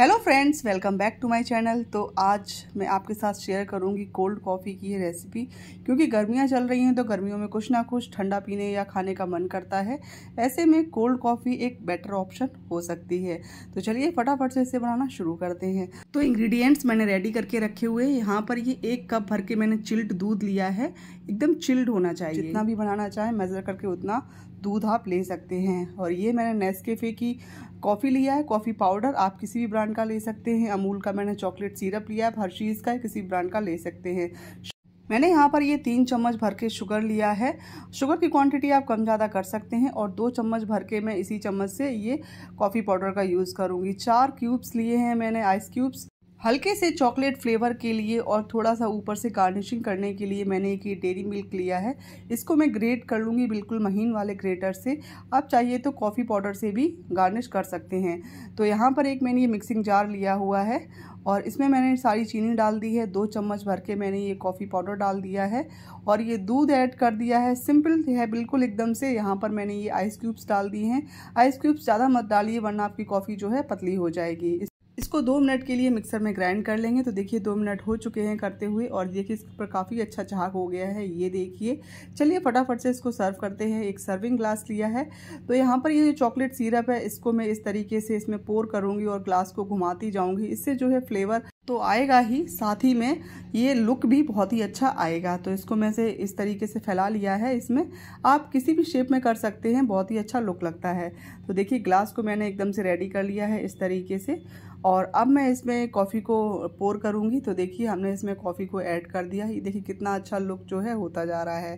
hello friends welcome back to my channel तो आज मैं आपके साथ शेयर करूंगी कोल्ड कॉफ़ी की ये रेसिपी क्योंकि गर्मियां चल रही हैं तो गर्मियों में कुछ ना कुछ ठंडा पीने या खाने का मन करता है ऐसे में कोल्ड कॉफ़ी एक बेटर ऑप्शन हो सकती है तो चलिए फटाफट से इसे बनाना शुरू करते हैं तो इंग्रीडियंट्स मैंने रेडी करके रखे हुए यहाँ पर ये एक कप भर के मैंने चिल्ड दूध लिया है एकदम चिल्ड होना चाहिए जितना भी बनाना चाहें मेज़र करके उतना दूध आप ले सकते हैं और ये मैंने नेस्केफे की कॉफ़ी लिया है कॉफ़ी पाउडर आप किसी भी ब्रांड ब्रांड का ले सकते हैं अमूल का मैंने चॉकलेट सिरप लिया है चीज का किसी ब्रांड का ले सकते हैं मैंने यहाँ पर ये तीन चम्मच भर के शुगर लिया है शुगर की क्वांटिटी आप कम ज़्यादा कर सकते हैं और दो चम्मच भर के मैं इसी चम्मच से ये कॉफ़ी पाउडर का यूज़ करूँगी चार क्यूब्स लिए हैं मैंने आइस क्यूब्स हल्के से चॉकलेट फ्लेवर के लिए और थोड़ा सा ऊपर से गार्निशिंग करने के लिए मैंने एक ये डेरी मिल्क लिया है इसको मैं ग्रेट कर लूँगी बिल्कुल महीन वाले ग्रेटर से आप चाहिए तो कॉफ़ी पाउडर से भी गार्निश कर सकते हैं तो यहाँ पर एक मैंने ये मिक्सिंग जार लिया हुआ है और इसमें मैंने सारी चीनी डाल दी है दो चम्मच भर के मैंने ये कॉफ़ी पाउडर डाल दिया है और ये दूध ऐड कर दिया है सिंपल है बिल्कुल एकदम से यहाँ पर मैंने ये आइस क्यूब्स डाल दिए हैं आइस क्यूब्स ज़्यादा मत डालिए वरना आपकी कॉफ़ी जो है पतली हो जाएगी इसको दो मिनट के लिए मिक्सर में ग्राइंड कर लेंगे तो देखिए दो मिनट हो चुके हैं करते हुए और देखिए इस पर काफ़ी अच्छा झाग हो गया है ये देखिए चलिए फटाफट से इसको सर्व करते हैं एक सर्विंग ग्लास लिया है तो यहाँ पर ये जो चॉकलेट सीरप है इसको मैं इस तरीके से इसमें पोर करूँगी और ग्लास को घुमाती जाऊँगी इससे जो है फ्लेवर तो आएगा ही साथ ही में ये लुक भी बहुत ही अच्छा आएगा तो इसको मैं से इस तरीके से फैला लिया है इसमें आप किसी भी शेप में कर सकते हैं बहुत ही अच्छा लुक लगता है तो देखिए ग्लास को मैंने एकदम से रेडी कर लिया है इस तरीके से और अब मैं इसमें कॉफ़ी को पोर करूँगी तो देखिए हमने इसमें कॉफ़ी को ऐड कर दिया ये देखिए कितना अच्छा लुक जो है होता जा रहा है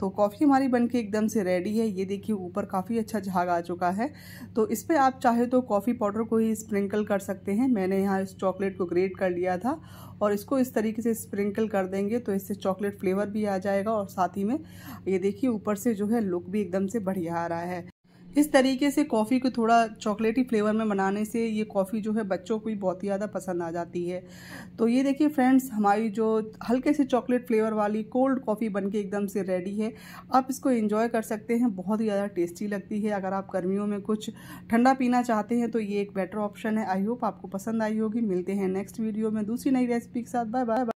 तो कॉफ़ी हमारी बनके एकदम से रेडी है ये देखिए ऊपर काफ़ी अच्छा झाग आ चुका है तो इस पर आप चाहे तो कॉफ़ी पाउडर को ही स्प्रिंकल कर सकते हैं मैंने यहाँ इस चॉकलेट को ग्रेट कर लिया था और इसको इस तरीके से स्प्रिंकल कर देंगे तो इससे चॉकलेट फ्लेवर भी आ जाएगा और साथ ही में ये देखिए ऊपर से जो है लुक भी एकदम से बढ़िया आ रहा है इस तरीके से कॉफ़ी को थोड़ा चॉकलेटी फ्लेवर में बनाने से ये कॉफ़ी जो है बच्चों को भी बहुत ही ज़्यादा पसंद आ जाती है तो ये देखिए फ्रेंड्स हमारी जो हल्के से चॉकलेट फ्लेवर वाली कोल्ड कॉफ़ी बन के एकदम से रेडी है आप इसको एंजॉय कर सकते हैं बहुत ही ज़्यादा टेस्टी लगती है अगर आप गर्मियों में कुछ ठंडा पीना चाहते हैं तो ये एक बेटर ऑप्शन है आई होप आपको पसंद आई होगी मिलते हैं नेक्स्ट वीडियो में दूसरी नई रेसिपी के साथ बाय बाय